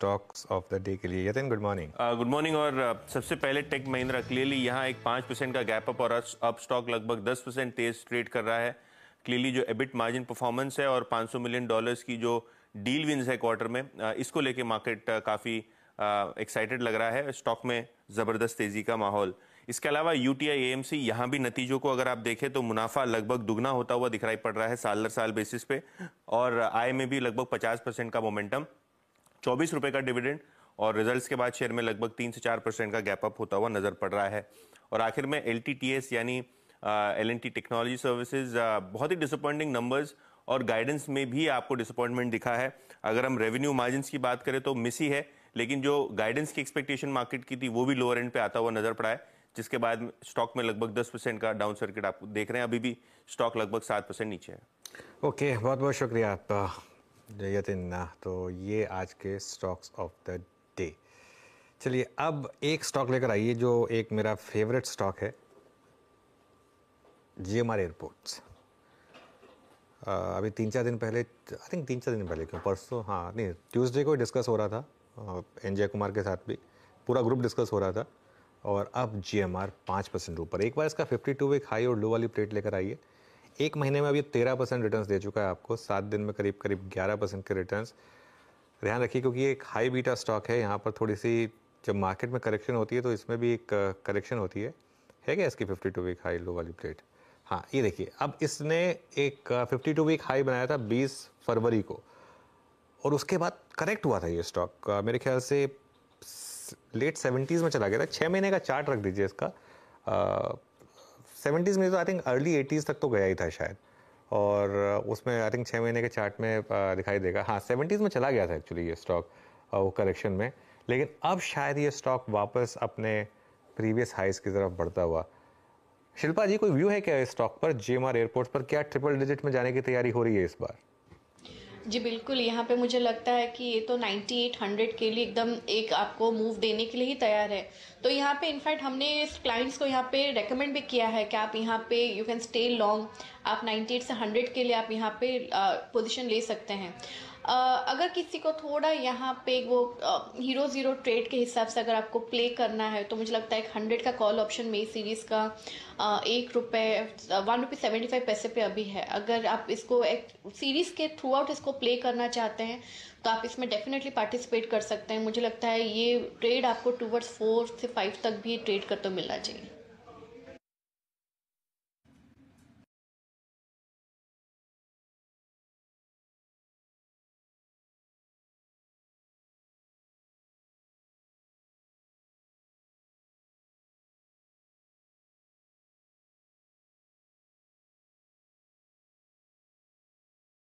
stocks of the day के लिए Yatin good morning good morning और uh, सबसे पहले टेक महिंद्रा क्लियरली यहाँ एक पाँच परसेंट का गैप अप और अप स्टॉक लगभग दस परसेंट तेज ट्रेड कर रहा है क्लियरली जो एबिट मार्जिन परफॉर्मेंस है और 500 मिलियन डॉलर्स की जो डील विंस है क्वार्टर में uh, इसको लेके मार्केट uh, काफ़ी एक्साइटेड uh, लग रहा है स्टॉक में ज़बरदस्त तेज़ी का माहौल इसके अलावा U T I M C यहाँ भी नतीजों को अगर आप देखें तो मुनाफा लगभग दुगना होता हुआ दिखाई पड़ रहा है साल दर साल बेसिस पे और uh, आय में भी लगभग 50 परसेंट का मोमेंटम चौबीस रुपये का डिविडेंड और रिजल्ट्स के बाद शेयर में लगभग तीन से चार परसेंट का गैप अप होता हुआ नजर पड़ रहा है और आखिर में एल यानी L N T technology services बहुत ही डिसअपॉइंटिंग नंबर्स और गाइडेंस में भी आपको डिसअपॉइंटमेंट दिखा है अगर हम रेवेन्यू मार्जिन की बात करें तो मिस ही है लेकिन जो गाइडेंस की एक्सपेक्टेशन मार्केट की थी वो भी लोअर एंड पे आता हुआ नजर पड़ा है जिसके बाद स्टॉक में लगभग दस परसेंट का डाउन सर्किट आप देख रहे हैं अभी भी स्टॉक लगभग सात परसेंट नीचे है ओके okay, बहुत बहुत शुक्रिया आपका यतिन तो ये आज के स्टॉक्स ऑफ द डे चलिए अब एक स्टॉक लेकर आइए जो एक मेरा फेवरेट स्टॉक है जी एम आर एयरपोर्ट्स अभी तीन चार दिन पहले आई थिंक तीन चार दिन पहले क्यों परसों हाँ नहीं ट्यूसडे को डिस्कस हो रहा था एन जय कुमार के साथ भी पूरा ग्रुप डिस्कस हो रहा था और अब जी एम आर पाँच परसेंट ऊपर एक बार इसका फिफ्टी टू वीक हाई और लो वाली प्लेट लेकर आइए एक महीने में अभी तेरह परसेंट रिटर्न दे चुका है आपको सात दिन में करीब करीब ग्यारह परसेंट के रिटर्न ध्यान रखिए क्योंकि एक हाई बीटा स्टॉक है यहाँ पर थोड़ी सी जब मार्केट में करेक्शन होती है तो इसमें भी एक करेक्शन होती है है क्या इसकी fifty two week high low वाली प्लेट हाँ ये देखिए अब इसने एक फिफ्टी टू वीक हाई बनाया था बीस फरवरी को और उसके बाद करेक्ट हुआ था ये स्टॉक मेरे ख्याल से लेट सेवेंटीज़ में चला गया था छः महीने का चार्ट रख दीजिए इसका सेवेंटीज़ में तो आई थिंक अर्ली एटीज़ तक तो गया ही था शायद और uh, उसमें आई थिंक छः महीने के चार्ट में uh, दिखाई देगा हाँ सेवेंटीज़ में चला गया था एक्चुअली ये स्टॉक uh, वो करेक्शन में लेकिन अब शायद ये स्टॉक वापस अपने प्रीवियस हाइस की तरफ बढ़ता हुआ शिल्पा जी कोई व्यू है क्या इस स्टॉक पर जे एयरपोर्ट पर क्या ट्रिपल डिजिट में जाने की तैयारी हो रही है इस बार जी बिल्कुल यहाँ पे मुझे लगता है कि ये तो 9800 के लिए एकदम एक आपको मूव देने के लिए ही तैयार है तो यहाँ पे इनफैक्ट हमने क्लाइंट्स को यहाँ पे रेकमेंड भी किया है कि आप यहाँ पे यू कैन स्टे लॉन्ग आप 98 से 100 के लिए आप यहाँ पे पोजीशन ले सकते हैं अगर किसी को थोड़ा यहाँ पे वो हीरो ज़ीरो ट्रेड के हिसाब से अगर आपको प्ले करना है तो मुझे लगता है एक हंड्रेड का कॉल ऑप्शन मे सीरीज़ का एक रुपये वन रुपये सेवेंटी फाइव पैसे पे अभी है अगर आप इसको एक सीरीज़ के थ्रू आउट इसको प्ले करना चाहते हैं तो आप इसमें डेफिनेटली पार्टिसिपेट कर सकते हैं मुझे लगता है ये ट्रेड आपको टूवर्ड्स फोर से फाइव तक भी ट्रेड करते तो मिलना चाहिए